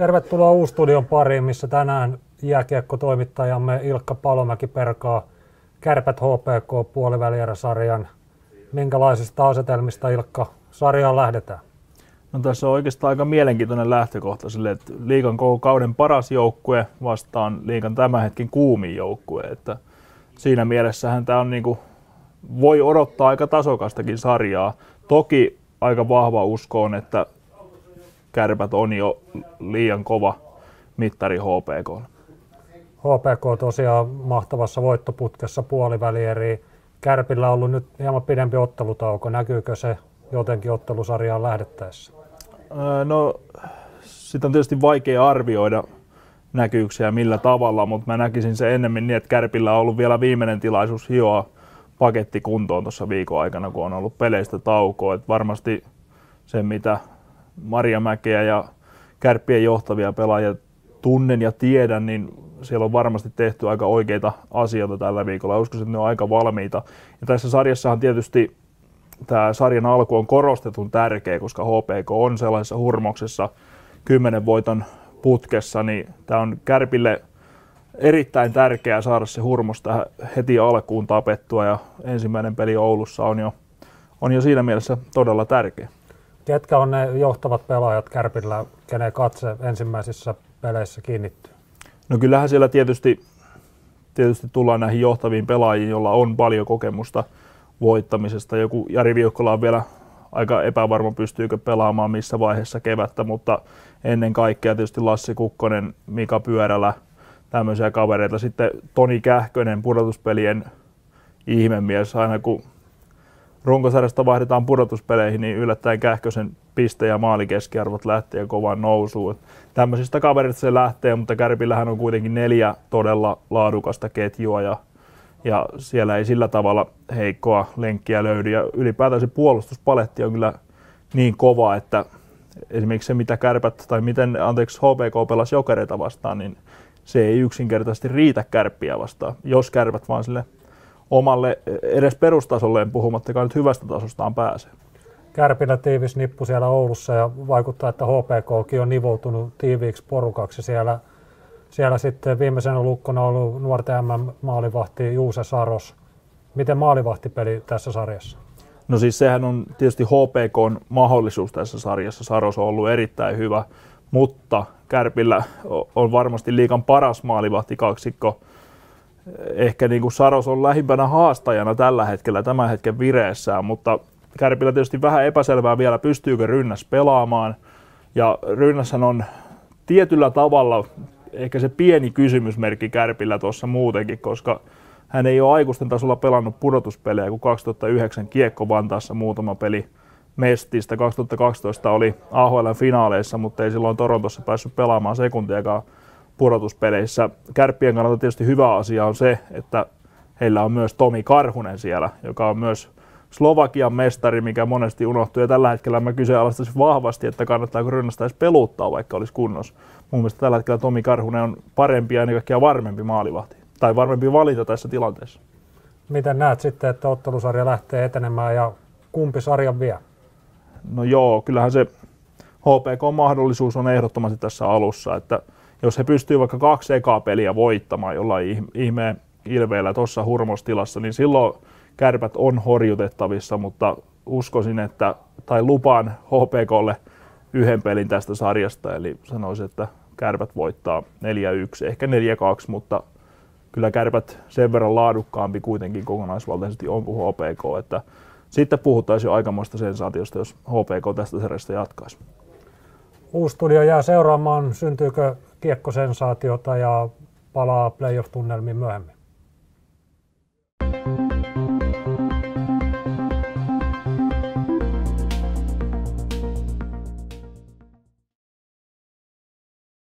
Tervetuloa Uustudion pariin, missä tänään jääkiekko-toimittajamme Ilkka Palomäki perkaa Kärpät HPK puolivälijäräsarjan. Minkälaisista asetelmista Ilkka sarjaan lähdetään? No tässä on oikeastaan aika mielenkiintoinen lähtökohta sille, että liikan koko kauden paras joukkue vastaan liikan tämän hetken kuumin joukkue. Että siinä mielessähän tämä on niin kuin, voi odottaa aika tasokastakin sarjaa. Toki aika vahva usko on, että kärpät on jo liian kova mittari HPK. HPK tosiaan mahtavassa voittoputkessa eri. Kärpillä on ollut nyt hieman pidempi ottelutauko. Näkyykö se jotenkin ottelusarjaan lähdettäessä? Öö, no, sitä on tietysti vaikea arvioida näkyyksiä millä tavalla, mutta mä näkisin se ennemmin niin, että Kärpillä on ollut vielä viimeinen tilaisuus hioa paketti kuntoon tuossa viikon aikana, kun on ollut peleistä taukoa. että varmasti se, mitä Maria Mäkeä ja kärppien johtavia pelaajia tunnen ja tiedän, niin siellä on varmasti tehty aika oikeita asioita tällä viikolla. Uskoisin, että ne on aika valmiita. Ja tässä sarjassahan tietysti tämä sarjan alku on korostetun tärkeä, koska HPK on sellaisessa hurmoksessa kymmenen voiton putkessa, niin tämä on Kärpille erittäin tärkeää saada se hurmos tähän heti alkuun tapettua ja ensimmäinen peli Oulussa on jo, on jo siinä mielessä todella tärkeä. Ketkä on ne johtavat pelaajat Kärpillä, kenen katse ensimmäisissä peleissä kiinnittyy? No kyllähän siellä tietysti, tietysti tullaan näihin johtaviin pelaajiin, joilla on paljon kokemusta voittamisesta. Joku Jari Viukkola on vielä aika epävarma, pystyykö pelaamaan missä vaiheessa kevättä, mutta ennen kaikkea tietysti Lassi Kukkonen, Mika Pyörälä, tämmöisiä kavereita. Sitten Toni Kähkönen, pudotuspelien ihmemies, aina kun runkosarjasta vaihdetaan pudotuspeleihin, niin yllättäen Kähkösen piste- ja maalikeskiarvot lähtee kovaan nousuun. Tämmöisistä kaverista se lähtee, mutta Kärpillähän on kuitenkin neljä todella laadukasta ketjua ja, ja siellä ei sillä tavalla heikkoa lenkkiä löydy. Ja ylipäätään se puolustuspaletti on kyllä niin kova, että esimerkiksi se mitä kärpät tai miten, anteeksi, HPK pelasi jokereita vastaan, niin se ei yksinkertaisesti riitä kärppiä vastaan, jos kärpät vaan sille omalle e, edes perustasolleen, puhumattakaan nyt hyvästä tasostaan pääsee. Kärpillä tiivis nippu siellä Oulussa ja vaikuttaa, että HPKkin on nivoutunut tiiviiksi porukaksi siellä. Siellä sitten viimeisenä lukkona on ollut nuorten MM-maalivahti Juuse Saros. Miten maalivahtipeli tässä sarjassa? No siis sehän on tietysti HPK mahdollisuus tässä sarjassa. Saros on ollut erittäin hyvä, mutta Kärpillä on varmasti liikan paras maalivahti kaksikko ehkä niin kuin Saros on lähimpänä haastajana tällä hetkellä, tämän hetken vireessään, mutta Kärpillä tietysti vähän epäselvää vielä, pystyykö Rynnäs pelaamaan. Ja Rynnäshän on tietyllä tavalla ehkä se pieni kysymysmerkki Kärpillä tuossa muutenkin, koska hän ei ole aikuisten tasolla pelannut pudotuspelejä, kun 2009 Kiekko Vantaassa muutama peli Mestistä. 2012 oli AHL finaaleissa, mutta ei silloin Torontossa päässyt pelaamaan sekuntiakaan pudotuspeleissä. Kärppien kannalta tietysti hyvä asia on se, että heillä on myös Tomi Karhunen siellä, joka on myös Slovakian mestari, mikä monesti unohtuu. Ja tällä hetkellä mä kyseenalaistaisin vahvasti, että kannattaako rynnästä edes peluttaa, vaikka olisi kunnossa. Mun mielestä tällä hetkellä Tomi Karhunen on parempi ja ennen kaikkea varmempi maalivahti. Tai varmempi valinta tässä tilanteessa. Miten näet sitten, että ottelusarja lähtee etenemään ja kumpi sarjan vie? No joo, kyllähän se HPK-mahdollisuus on ehdottomasti tässä alussa, että – jos he pystyvät vaikka kaksi ekaa peliä voittamaan jollain ihmeen ilveellä tuossa hurmostilassa, niin silloin kärpät on horjutettavissa, mutta uskoisin, että, tai lupaan HPKlle yhden pelin tästä sarjasta, eli sanoisin, että kärpät voittaa 4-1, ehkä 4-2, mutta kyllä kärpät sen verran laadukkaampi kuitenkin kokonaisvaltaisesti on kuin HPK, että sitten puhuttaisiin jo aikamoista sensaatiosta, jos HPK tästä sarjasta jatkaisi. Uusi studio jää seuraamaan, syntyykö kiekkosensaatiota ja palaa playoff-tunnelmiin myöhemmin.